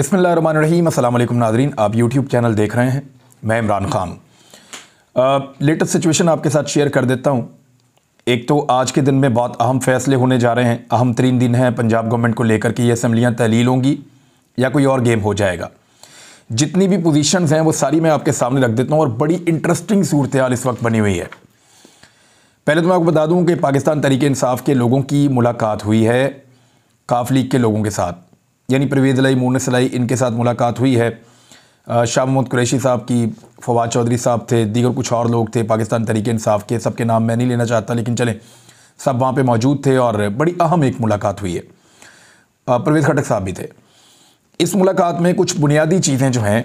बिसमीम असल नाजरीन आप यूट्यूब चैनल देख रहे हैं मैं इमरान खान लेटेस्ट सिचुएशन आपके साथ शेयर कर देता हूँ एक तो आज के दिन में बहुत अहम फैसले होने जा रहे हैं अहम तरीन दिन है पंजाब गवर्नमेंट को लेकर के ये असम्बलियाँ तहलील होंगी या कोई और गेम हो जाएगा जितनी भी पोजिशन हैं वो सारी मैं आपके सामने रख देता हूँ और बड़ी इंटरेस्टिंग सूरत हाल इस वक्त बनी हुई है पहले तो मैं आपको बता दूँ कि पाकिस्तान तरीके इंसाफ के लोगों की मुलाकात हुई है काफ लीग के लोगों के साथ यानी परवेज़ लाई मोनस लाई इनके साथ मुलाकात हुई है शाह मोहम्मद कुरैशी साहब की फवाद चौधरी साहब थे दीगर कुछ और लोग थे पाकिस्तान तरीक इंसाफ के सब के नाम मैं नहीं लेना चाहता लेकिन चलें सब वहाँ पे मौजूद थे और बड़ी अहम एक मुलाकात हुई है परवेज़ खटक साहब भी थे इस मुलाकात में कुछ बुनियादी चीज़ें जो हैं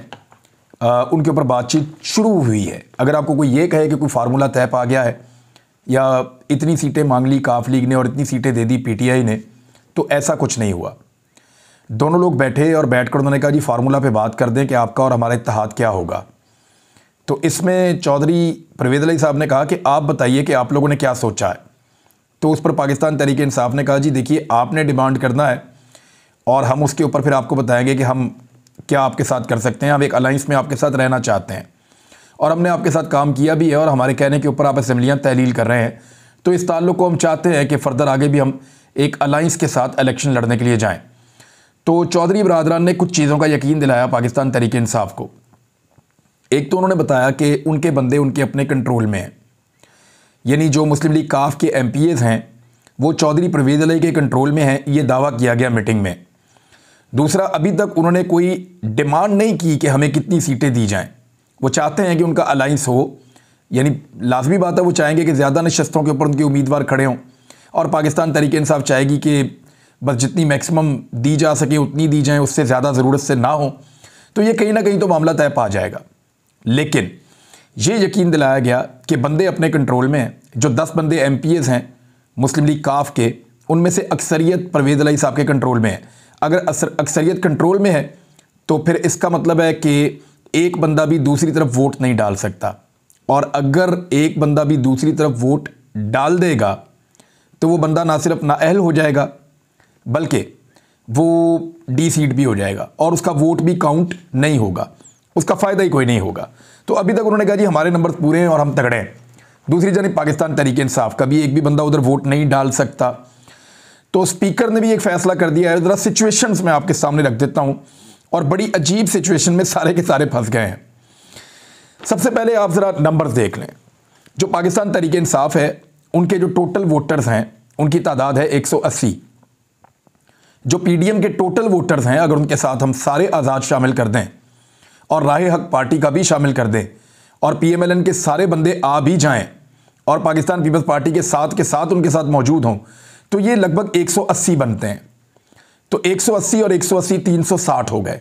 उनके ऊपर बातचीत शुरू हुई है अगर आपको कोई ये कहे कि कोई फार्मूला तय पा गया है या इतनी सीटें मांग ली काफ लीग ने और इतनी सीटें दे दी पीटीआई ने तो ऐसा कुछ नहीं हुआ दोनों लोग बैठे और बैठकर उन्होंने कहा जी फार्मूला पे बात कर दें कि आपका और हमारा इतिहाद क्या होगा तो इसमें चौधरी परवेद अली साहब ने कहा कि आप बताइए कि आप लोगों ने क्या सोचा है तो उस पर पाकिस्तान तरीके इंसाफ ने कहा जी देखिए आपने डिमांड करना है और हम उसके ऊपर फिर आपको बताएंगे कि हम क्या आपके साथ कर सकते हैं हम एक अलाइंस में आपके साथ रहना चाहते हैं और हमने आपके साथ काम किया भी है और हमारे कहने के ऊपर आप असम्बलियाँ तहलील कर रहे हैं तो इस ताल्लुक़ को हम चाहते हैं कि फ़र्दर आगे भी हम एक अलाइंस के साथ इलेक्शन लड़ने के लिए जाएँ तो चौधरी बरदरान ने कुछ चीज़ों का यकीन दिलाया पाकिस्तान तरीके इंसाफ को एक तो उन्होंने बताया कि उनके बंदे उनके अपने कंट्रोल में हैं यानी जो मुस्लिम लीग काफ के एम हैं वो चौधरी परवेज अली के कंट्रोल में हैं ये दावा किया गया मीटिंग में दूसरा अभी तक उन्होंने कोई डिमांड नहीं की कि हमें कितनी सीटें दी जाएं वो चाहते हैं कि उनका अलाइंस हो यानी लाजमी बात है वो चाहेंगे कि ज़्यादा नशस्तों के ऊपर उनके उम्मीदवार खड़े हों और पाकिस्तान तरीके इंसाफ चाहेगी कि बस जितनी मैक्सिमम दी जा सके उतनी दी जाए उससे ज़्यादा ज़रूरत से ना हो तो ये कहीं ना कहीं तो मामला तय पा जाएगा लेकिन ये यकीन दिलाया गया कि बंदे अपने कंट्रोल में हैं जो दस बंदे एम हैं मुस्लिम लीग काफ के उनमें से अक्सरियत परवेज़ अली साहब के कंट्रोल में है अगर अक्सरियत कंट्रोल में है तो फिर इसका मतलब है कि एक बंदा भी दूसरी तरफ वोट नहीं डाल सकता और अगर एक बंदा भी दूसरी तरफ वोट डाल देगा तो वो बंदा ना सिर्फ नाअहल हो जाएगा बल्कि वो डी सीट भी हो जाएगा और उसका वोट भी काउंट नहीं होगा उसका फ़ायदा ही कोई नहीं होगा तो अभी तक उन्होंने कहा जी हमारे नंबर पूरे हैं और हम तगड़े हैं दूसरी जानी पाकिस्तान तरीके इंसाफ कभी एक भी बंदा उधर वोट नहीं डाल सकता तो स्पीकर ने भी एक फैसला कर दिया है ज़रा सिचुएशंस मैं आपके सामने रख देता हूँ और बड़ी अजीब सिचुएशन में सारे के सारे फंस गए हैं सबसे पहले आप ज़रा नंबर देख लें जो पाकिस्तान तरीके इंसाफ है उनके जो टोटल वोटर्स हैं उनकी तादाद है 180 जो पीडीएम के टोटल वोटर्स हैं अगर उनके साथ हम सारे आज़ाद शामिल कर दें और राह हक पार्टी का भी शामिल कर दें और पीएमएलएन के सारे बंदे आ भी जाएं और पाकिस्तान पीपल्स पार्टी के साथ के साथ उनके साथ मौजूद हों तो ये लगभग 180 बनते हैं तो 180 और 180 360 हो गए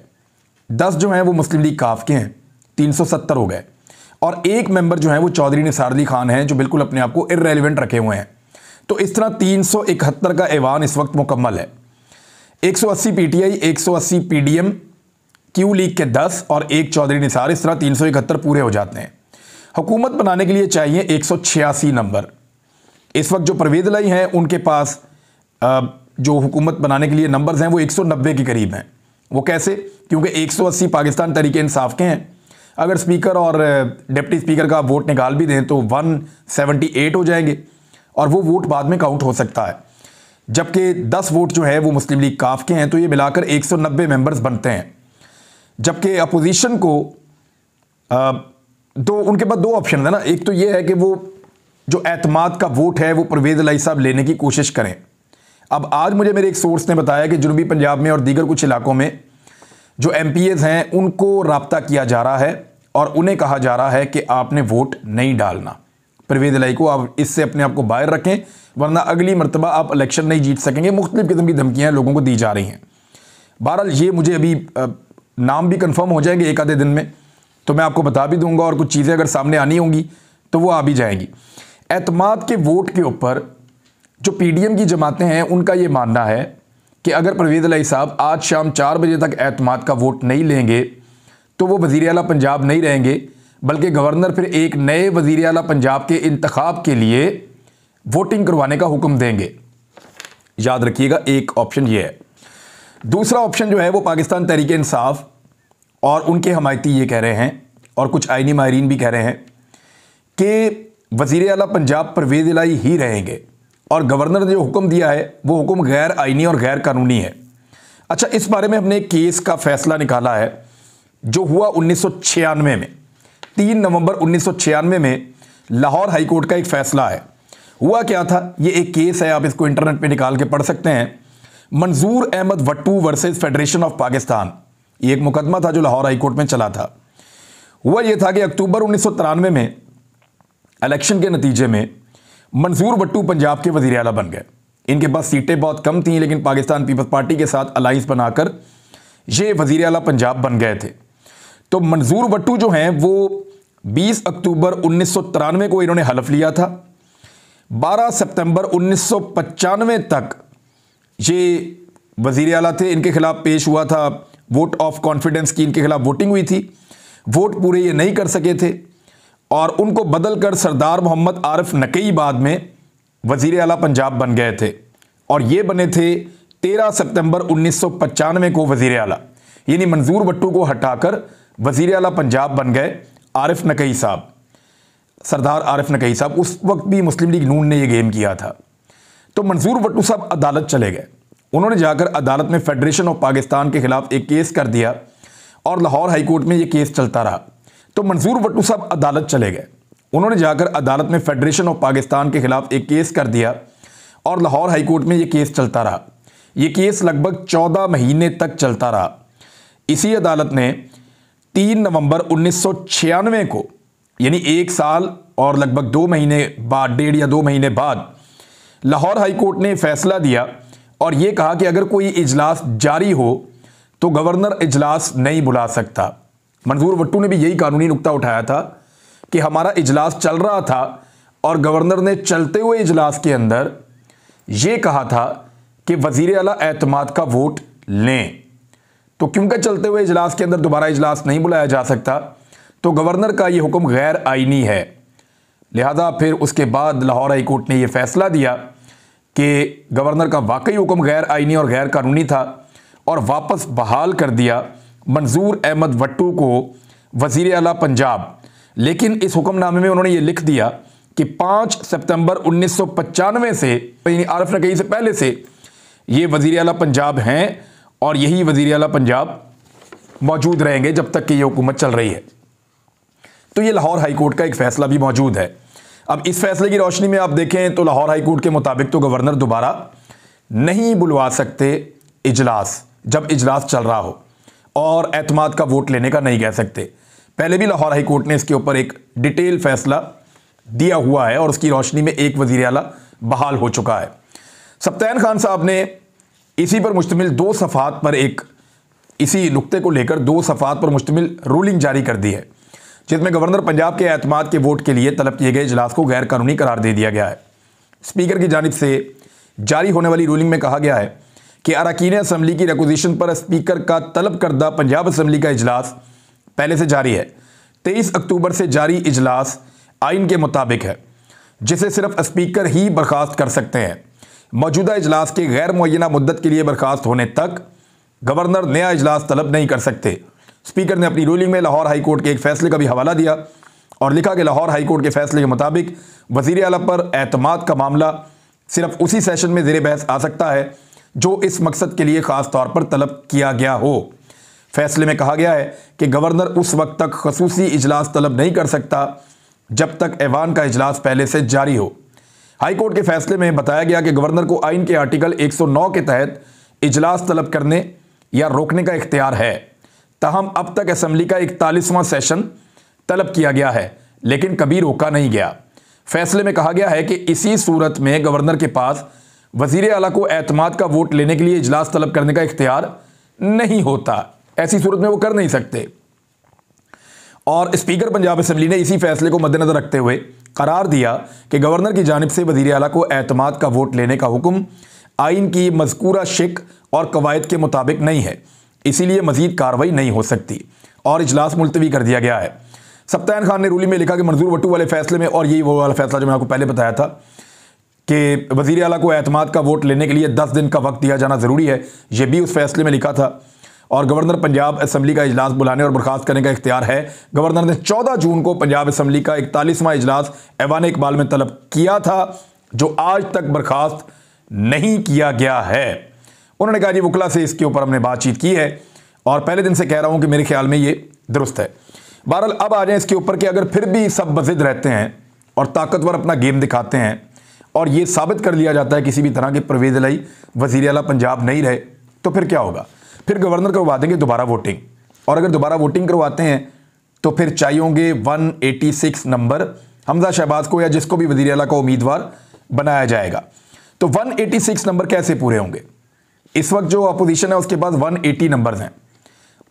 10 जो हैं वो मुस्लिम लीग काफ के हैं 370 हो गए और एक मेंबर जो है वो चौधरी निसार अली खान हैं जो बिल्कुल अपने आप को इरेलीवेंट रखे हुए हैं तो इस तरह तीन का ऐवान इस वक्त मुकम्मल है 180 पीटीआई 180 पीडीएम क्यू लीग के 10 और एक चौधरी निसार इस तरह तीन पूरे हो जाते हैं हुकूमत बनाने के लिए चाहिए एक नंबर इस वक्त जो परवेज लाई हैं उनके पास जो हुकूमत बनाने के लिए नंबर्स हैं वो 190 के करीब हैं वो कैसे क्योंकि 180 पाकिस्तान तरीके इंसाफ के हैं अगर स्पीकर और डिप्टी स्पीकर का वोट निकाल भी दें तो 178 हो जाएंगे और वो वोट बाद में काउंट हो सकता है जबकि 10 वोट जो है वो मुस्लिम लीग काफ के हैं तो ये मिलाकर 190 मेंबर्स बनते हैं जबकि अपोजिशन को आ, दो उनके पास दो ऑप्शन है ना एक तो ये है कि वो जो एतमाद का वोट है वो परवेज लाई साहब लेने की कोशिश करें अब आज मुझे मेरे एक सोर्स ने बताया कि जनूबी पंजाब में और दीगर कुछ इलाकों में जो एम हैं उनको रबता किया जा रहा है और उन्हें कहा जा रहा है कि आपने वोट नहीं डालना परवेज लाई को आप इससे अपने आप को बाहर रखें वरना अगली मरतबा आप इलेक्शन नहीं जीत सकेंगे मुख्तलिफ़ किस्म की धमकियाँ लोगों को दी जा रही हैं बहरहाल ये मुझे अभी नाम भी कन्फर्म हो जाएंगे एक आधे दिन में तो मैं आपको बता भी दूंगा और कुछ चीज़ें अगर सामने आनी होंगी तो वो आ भी जाएंगी एतमाद के वोट के ऊपर जो पीडीएम की जमातें हैं उनका ये मानना है कि अगर परवेज़ लाई साहब आज शाम चार बजे तक एतमाद का वोट नहीं लेंगे तो वो वज़ी अला पंजाब नहीं रहेंगे बल्कि गवर्नर फिर एक नए वज़ी अला पंजाब के इंतखब के लिए वोटिंग करवाने का हुक्म देंगे याद रखिएगा एक ऑप्शन ये है दूसरा ऑप्शन जो है वो पाकिस्तान तहरीक इंसाफ और उनके हमायती ये कह रहे हैं और कुछ आइनी माहरीन भी कह रहे हैं कि वज़ी अला पंजाब परवेज लाई ही रहेंगे और गवर्नर ने जो हुक्म दिया है वो हुक्म गैर आइनी और गैर कानूनी है अच्छा इस बारे में हमने केस का फैसला निकाला है जो हुआ उन्नीस में तीन नवंबर उन्नीस में लाहौर हाईकोर्ट का एक फैसला है हुआ क्या था ये एक केस है आप इसको इंटरनेट पे निकाल के पढ़ सकते हैं Manzoor Ahmad Wattoo versus federation of Pakistan ये एक मुकदमा था जो लाहौर हाईकोर्ट में चला था हुआ ये था कि अक्टूबर उन्नीस में इलेक्शन के नतीजे में मंजूर वट्टू पंजाब के वजीर अला बन गए इनके पास सीटें बहुत कम थी लेकिन पाकिस्तान पीपल्स पार्टी के साथ अलाइंस बनाकर ये वजीर अला पंजाब बन गए थे तो मंजूर वट्टू जो हैं वो 20 अक्टूबर उन्नीस को इन्होंने हलफ लिया था 12 सितंबर उन्नीस तक ये वजीर अला थे इनके खिलाफ पेश हुआ था वोट ऑफ कॉन्फिडेंस की इनके खिलाफ वोटिंग हुई थी वोट पूरे ये नहीं कर सके थे और उनको बदल कर सरदार मोहम्मद आरफ नकई बाद में वजीर अला पंजाब बन गए थे और ये बने थे 13 सितंबर उन्नीस को वजीर अला यानी मंजूर भट्टू को हटाकर वजीर अला पंजाब बन गए आरिफ नकई साहब सरदार आरिफ नकई साहब उस वक्त भी मुस्लिम लीग नून ने यह गेम किया था तो मंजूर भट्टू साहब अदालत चले गए उन्होंने जाकर अदालत में फेडरेशन ऑफ पाकिस्तान के खिलाफ एक केस कर दिया और लाहौर हाईकोर्ट में ये केस चलता रहा तो मंजूर भट्टू साहब अदालत चले गए उन्होंने जाकर अदालत में फेडरेशन ऑफ पाकिस्तान के खिलाफ एक केस कर दिया और लाहौर हाईकोर्ट में ये केस चलता रहा ये केस लगभग चौदह महीने तक चलता रहा इसी अदालत ने तीन नवंबर उन्नीस को यानी एक साल और लगभग दो महीने बाद डेढ़ या दो महीने बाद लाहौर हाई कोर्ट ने फैसला दिया और ये कहा कि अगर कोई इजलास जारी हो तो गवर्नर इजलास नहीं बुला सकता मंजूर वट्टू ने भी यही कानूनी नुकता उठाया था कि हमारा इजलास चल रहा था और गवर्नर ने चलते हुए इजलास के अंदर ये कहा था कि वजीर अला एतमाद का वोट लें तो क्योंकि चलते हुए इजलास के अंदर दोबारा इजलास नहीं बुलाया जा सकता तो गवर्नर का ये हुक्म गैर आइनी है लिहाजा फिर उसके बाद लाहौर हाई कोर्ट ने यह फैसला दिया कि गवर्नर का वाकई हुक्म गैर आइनी और गैर कानूनी था और वापस बहाल कर दिया मंजूर अहमद वट्टू को वज़ी अला पंजाब लेकिन इस हुक्मनामे में उन्होंने ये लिख दिया कि पाँच सितंबर उन्नीस से यानी आरफ नकई से पहले से ये वज़ी अला पंजाब हैं और यही वज़ी अला पंजाब मौजूद रहेंगे जब तक कि ये हुकूमत चल रही है तो ये लाहौर हाईकोर्ट का एक फैसला भी मौजूद है अब इस फैसले की रोशनी में आप देखें तो लाहौर हाईकोर्ट के मुताबिक तो गवर्नर दोबारा नहीं बुलवा सकते इजलास जब इजलास चल रहा हो और एतमाद का वोट लेने का नहीं कह सकते पहले भी लाहौर हाईकोर्ट ने इसके ऊपर एक डिटेल फैसला दिया हुआ है और उसकी रोशनी में एक वजीर अला बहाल हो चुका है सप्तान खान साहब ने इसी पर मुश्तमिल दो सफ़ात पर एक इसी नुकते को लेकर दो सफ़ात पर मुश्तमिल रूलिंग जारी कर दी है जिसमें गवर्नर पंजाब के अहतमाद के वोट के लिए तलब किए गए इजलास को गैर कानूनी करार दे दिया गया है स्पीकर की जानब से जारी होने वाली रूलिंग में कहा गया है कि अरकान असम्बली की रिकोजिशन पर स्पीकर का तलब करदा पंजाब असम्बली का इजलास पहले से जारी है तेईस अक्टूबर से जारी इजलास आइन के मुताबिक है जिसे सिर्फ स्पीकर ही बर्खास्त कर सकते हैं मौजूदा इजलास के गैर मुना मुद्दत के लिए बर्खास्त होने तक गवर्नर नया इजलास तलब नहीं कर सकते स्पीकर ने अपनी रूलिंग में लाहौर हाईकोर्ट के एक फैसले का भी हवाला दिया और लिखा कि लाहौर हाईकोर्ट के फैसले के मुताबिक वजीर अला पर अतमाद का मामला सिर्फ उसी सेशन में जेर बहस आ सकता है जो इस मकसद के लिए ख़ास तौर पर तलब किया गया हो फैसले में कहा गया है कि गवर्नर उस वक्त तक खसूसी इजलास तलब नहीं कर सकता जब तक ऐवान का इजलास पहले से जारी हो हाईकोर्ट के फैसले में बताया गया कि गवर्नर को आइन के आर्टिकल 109 के तहत इजलास तलब करने या रोकने का इख्तियार है तहम अब तक असम्बली का इकतालीसवां सेशन तलब किया गया है लेकिन कभी रोका नहीं गया फैसले में कहा गया है कि इसी सूरत में गवर्नर के पास वजीर अला को अतमाद का वोट लेने के लिए इजलास तलब करने का इख्तियार नहीं होता ऐसी सूरत में वो कर नहीं सकते और स्पीकर पंजाब असम्बली ने इसी फैसले को मद्देनजर रखते हुए करार दिया कि गवर्नर की जानब से वजी अला को अतमाद का वोट लेने का हुक्म आइन की मजकूरा शिक और कवायद के मुताबिक नहीं है इसीलिए मजीद कार्रवाई नहीं हो सकती और इजलास मुलतवी कर दिया गया है सप्तान खान ने रूली में लिखा कि मंजूर वटू वाले फैसले में और यही वो वाला फैसला जो मैंने आपको पहले बताया था कि वजीर अला को अहतमाद का वोट लेने के लिए दस दिन का वक्त दिया जाना ज़रूरी है यह भी उस फैसले में लिखा था और गवर्नर पंजाब असम्बली का इजलास बुलाने और बर्खास्त करने का इख्तियार है गवर्नर ने चौदह जून को पंजाब असम्बली का इकतालीसवां इजलास ऐवान इकबाल में तलब किया था जो आज तक बर्खास्त नहीं किया गया है उन्होंने कहा जी वकला से इसके ऊपर हमने बातचीत की है और पहले दिन से कह रहा हूँ कि मेरे ख्याल में ये दुरुस्त है बहरहाल अब आ जाए इसके ऊपर कि अगर फिर भी सब बजिद रहते हैं और ताकतवर अपना गेम दिखाते हैं और ये साबित कर लिया जाता है किसी भी तरह के परवेज लाई वजी अला पंजाब नहीं रहे तो फिर क्या होगा फिर गवर्नर करवा देंगे दोबारा वोटिंग और अगर दोबारा वोटिंग करवाते हैं तो फिर चाहिए होंगे वन नंबर हमजा शहबाज को या जिसको भी वजी अला का उम्मीदवार बनाया जाएगा तो 186 नंबर कैसे पूरे होंगे इस वक्त जो अपोजिशन है उसके पास 180 नंबर्स हैं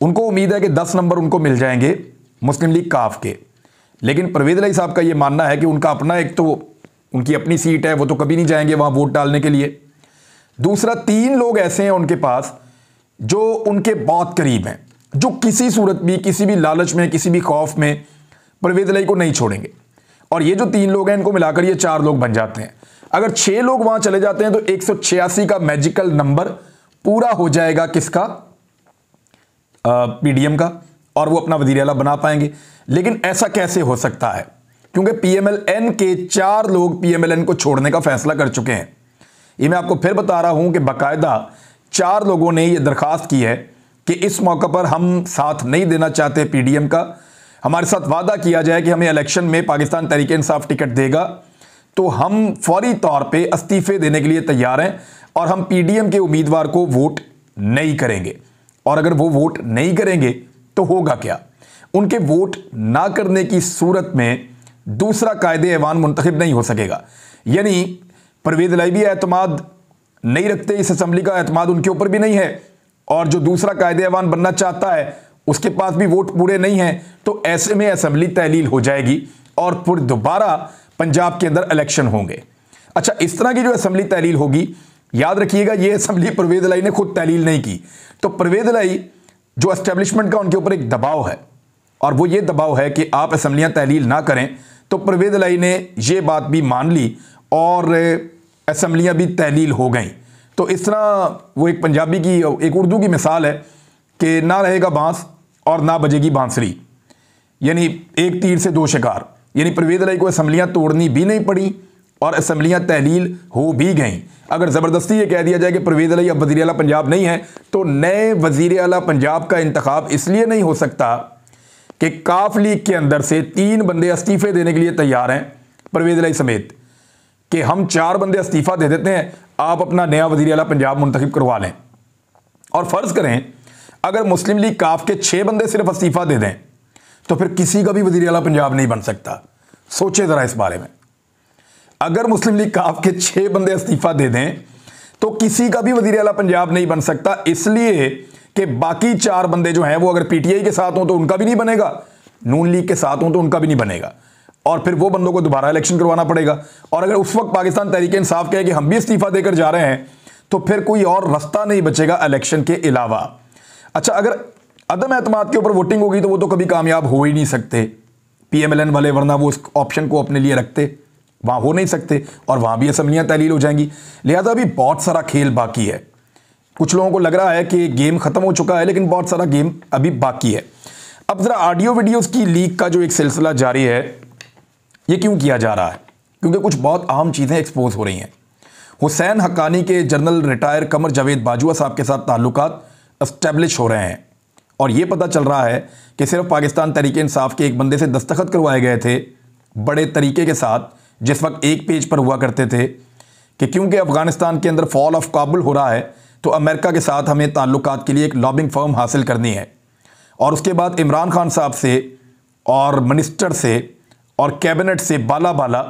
उनको उम्मीद है कि 10 नंबर उनको मिल जाएंगे मुस्लिम लीग काफ के लेकिन परवेज लाई साहब का ये मानना है कि उनका अपना एक तो उनकी अपनी सीट है वो तो कभी नहीं जाएंगे वहाँ वोट डालने के लिए दूसरा तीन लोग ऐसे हैं उनके पास जो उनके बहुत करीब हैं जो किसी सूरत भी किसी भी लालच में किसी भी खौफ में परवेज लाई को नहीं छोड़ेंगे और ये जो तीन लोग हैं इनको मिलाकर ये चार लोग बन जाते हैं अगर छः लोग वहाँ चले जाते हैं तो एक का मैजिकल नंबर पूरा हो जाएगा किसका पीडीएम का और वो अपना वजीर अला बना पाएंगे लेकिन ऐसा कैसे हो सकता है क्योंकि पीएमएलएन के चार लोग पीएमएलएन को छोड़ने का फैसला कर चुके हैं ये मैं आपको फिर बता रहा हूं कि बाकायदा चार लोगों ने यह दरखास्त की है कि इस मौके पर हम साथ नहीं देना चाहते पीडीएम का हमारे साथ वादा किया जाए कि हमें इलेक्शन में पाकिस्तान तरीके इंसाफ टिकट देगा तो हम फौरी तौर पे इस्तीफे देने के लिए तैयार हैं और हम पीडीएम के उम्मीदवार को वोट नहीं करेंगे और अगर वो वोट नहीं करेंगे तो होगा क्या उनके वोट ना करने की सूरत में दूसरा कायदे ऐवान मुंतखब नहीं हो सकेगा यानी परवेज लाइबी एतमाद नहीं रखते इस असम्बली का एतमाद उनके ऊपर भी नहीं है और जो दूसरा कायदे ऐवान बनना चाहता है उसके पास भी वोट पूरे नहीं हैं तो ऐसे में असम्बली तहलील हो जाएगी और फिर दोबारा पंजाब के अंदर इलेक्शन होंगे अच्छा इस तरह की जो असम्बली तहलील होगी याद रखिएगा ये असेंबली प्रवेदलाई लाई ने खुद तहलील नहीं की तो प्रवेद लाई जो एस्टेब्लिशमेंट का उनके ऊपर एक दबाव है और वो ये दबाव है कि आप असम्बलियाँ तहलील ना करें तो प्रवेद लाई ने ये बात भी मान ली और असम्बलियाँ भी तहलील हो गई तो इस तरह वो एक पंजाबी की एक उर्दू की मिसाल है कि ना रहेगा बांस और ना बजेगी बांसुरी यानी एक तीर से दो शिकार यानी प्रवेद लाई को असम्बलियाँ तोड़नी भी नहीं पड़ी और असम्बलियाँ तहलील हो भी गईं अगर ज़बरदस्ती ये कह दिया जाए कि परवेज़ अली अब वज़ी अला पंजाब नहीं है तो नए वज़ी अला पंजाब का इंतखब इसलिए नहीं हो सकता कि काफ लीग के अंदर से तीन बंदे इस्तीफ़े देने के लिए तैयार हैं परवेज़ अली समेत कि हम चार बंदे इस्तीफ़ा दे देते हैं आप अपना नया वज़ी अला पंजाब मुंतखब करवा लें और फ़र्ज़ करें अगर मुस्लिम लीग काफ के छः बंदे सिर्फ इस्तीफ़ा दे दें तो फिर किसी का भी वज़ी अला पंजाब नहीं बन सकता सोचे ज़रा इस बारे में अगर मुस्लिम लीग काफ के छः बंदे इस्तीफा दे दें तो किसी का भी वजीर अला पंजाब नहीं बन सकता इसलिए कि बाकी चार बंदे जो हैं वो अगर पीटीआई के साथ हों तो उनका भी नहीं बनेगा नून लीग के साथ हों तो उनका भी नहीं बनेगा और फिर वो बंदों को दोबारा इलेक्शन करवाना पड़ेगा और अगर उस वक्त पाकिस्तान तहरीक इंसाफ कहे कि हम भी इस्तीफा देकर जा रहे हैं तो फिर कोई और रास्ता नहीं बचेगा इलेक्शन के अलावा अच्छा अगर अदम अहतमाद के ऊपर वोटिंग होगी तो वो तो कभी कामयाब हो ही नहीं सकते पी वाले वरना वो इस ऑप्शन को अपने लिए रखते वहाँ हो नहीं सकते और वहाँ भी असम्बलियाँ तहलील हो जाएंगी लिहाजा अभी बहुत सारा खेल बाकी है कुछ लोगों को लग रहा है कि गेम ख़त्म हो चुका है लेकिन बहुत सारा गेम अभी बाकी है अब ज़रा ऑडियो वीडियोज़ की लीक का जो एक सिलसिला जारी है ये क्यों किया जा रहा है क्योंकि कुछ बहुत अहम चीज़ें एक्सपोज हो रही हैं हुसैन हकानी के जनरल रिटायर कमर जावेद बाजवा साहब के साथ ताल्लुक इस्टेब्लिश हो रहे हैं और ये पता चल रहा है कि सिर्फ पाकिस्तान तरीके इंसाफ के एक बंदे से दस्तखत करवाए गए थे बड़े तरीके के साथ जिस वक्त एक पेज पर हुआ करते थे कि क्योंकि अफ़गानिस्तान के अंदर फॉल ऑफ काबुल हो रहा है तो अमेरिका के साथ हमें ताल्लुक के लिए एक लॉबिंग फर्म हासिल करनी है और उसके बाद इमरान खान साहब से और मिनिस्टर से और कैबिनेट से बाला बाला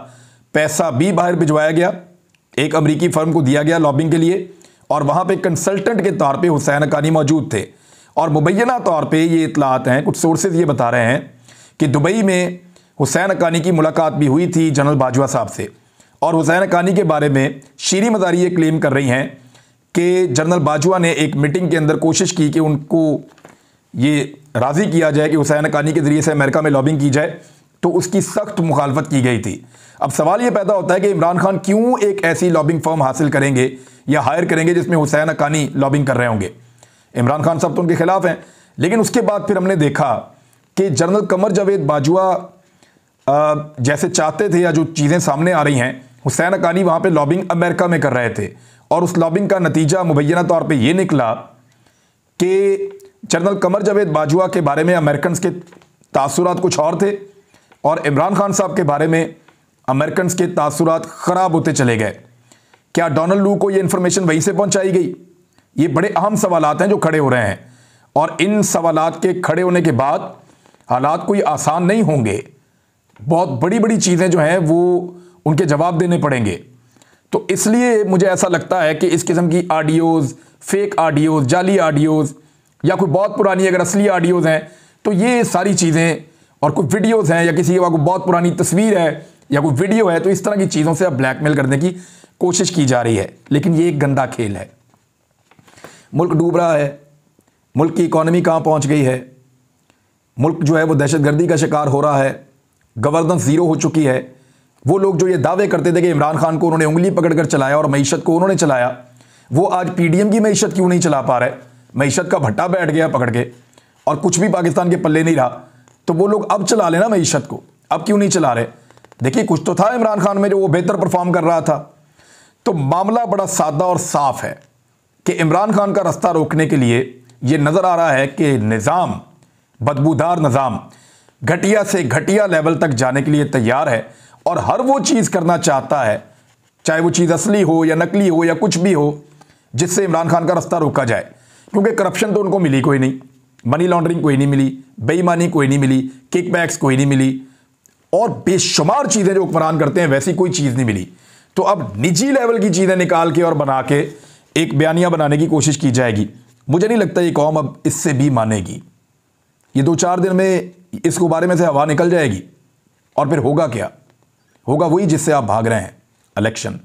पैसा भी बाहर भिजवाया गया एक अमरीकी फर्म को दिया गया लॉबिंग के लिए और वहाँ पर कंसल्टेंट के तौर पर हुसैन अकानी मौजूद थे और मुबैना तौर पर ये इतलात हैं कुछ सोर्सेज ये बता रहे हैं कि दुबई में हुसैन अकानी की मुलाकात भी हुई थी जनरल बाजवा साहब से और हुसैन अकानी के बारे में शीरी मदारी ये क्लेम कर रही हैं कि जनरल बाजवा ने एक मीटिंग के अंदर कोशिश की कि उनको ये राज़ी किया जाए कि हुसैन अकानी के ज़रिए से अमेरिका में लॉबिंग की जाए तो उसकी सख्त मुखालफत की गई थी अब सवाल ये पैदा होता है कि इमरान खान क्यों एक ऐसी लॉबिंग फर्म हासिल करेंगे या हायर करेंगे जिसमें हुसैन अकानी लॉबिंग कर रहे होंगे इमरान खान साहब तो उनके खिलाफ हैं लेकिन उसके बाद फिर हमने देखा कि जनरल कमर जावेद बाजवा जैसे चाहते थे या जो चीज़ें सामने आ रही हैं हुसैन अकानी वहाँ पर लॉबिंग अमेरिका में कर रहे थे और उस लॉबिंग का नतीजा मुबैना तौर पर ये निकला कि जनरल कमर जावेद बाजवा के बारे में अमेरिकन के तासुरात कुछ और थे और इमरान खान साहब के बारे में अमेरिकन के तासुरात ख़राब होते चले गए क्या डोनल्ड लू को ये इन्फॉर्मेशन वहीं से पहुँचाई गई ये बड़े अहम सवाल हैं जो खड़े हो रहे हैं और इन सवाल के खड़े होने के बाद हालात कोई आसान नहीं होंगे बहुत बड़ी बड़ी चीज़ें जो हैं वो उनके जवाब देने पड़ेंगे तो इसलिए मुझे ऐसा लगता है कि इस किस्म की आडियोज़ फेक आडियोज़ जाली आडियोज़ या कोई बहुत पुरानी अगर असली आडियोज़ हैं तो ये सारी चीज़ें और कोई वीडियोज हैं या किसी को बहुत पुरानी तस्वीर है या कोई वीडियो है तो इस तरह की चीज़ों से अब ब्लैकमेल करने की कोशिश की जा रही है लेकिन ये एक गंदा खेल है मुल्क डूब रहा है मुल्क की इकॉनमी कहाँ पहुँच गई है मुल्क जो है वो दहशतगर्दी का शिकार हो रहा है गवर्नेंस जीरो हो चुकी है वो लोग जो ये दावे करते थे कि इमरान खान को उन्होंने उंगली पकड़कर चलाया और मीशत को उन्होंने चलाया वो आज पीडीएम की मीशत क्यों नहीं चला पा रहे मीशत का भट्टा बैठ गया पकड़ के और कुछ भी पाकिस्तान के पल्ले नहीं रहा तो वो लोग अब चला लेना मीशत को अब क्यों नहीं चला रहे देखिए कुछ तो था इमरान खान में जो वो बेहतर परफॉर्म कर रहा था तो मामला बड़ा सादा और साफ है कि इमरान खान का रास्ता रोकने के लिए ये नज़र आ रहा है कि निज़ाम बदबूदार निज़ाम घटिया से घटिया लेवल तक जाने के लिए तैयार है और हर वो चीज़ करना चाहता है चाहे वो चीज़ असली हो या नकली हो या कुछ भी हो जिससे इमरान खान का रास्ता रोका जाए क्योंकि करप्शन तो उनको मिली कोई नहीं मनी लॉन्ड्रिंग कोई नहीं मिली बेईमानी कोई नहीं मिली किकबैक्स कोई नहीं मिली और बेशुमार चीज़ें जो हुक्मरान करते हैं वैसी कोई चीज़ नहीं मिली तो अब निजी लेवल की चीज़ें निकाल के और बना के एक बयानिया बनाने की कोशिश की जाएगी मुझे नहीं लगता ये कौम अब इससे भी मानेगी ये दो चार दिन में इस गुब्बारे में से हवा निकल जाएगी और फिर होगा क्या होगा वही जिससे आप भाग रहे हैं इलेक्शन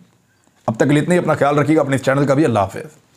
अब तक लेते इतना ही अपना ख्याल रखिएगा अपने चैनल का भी अल्लाह हाफिज़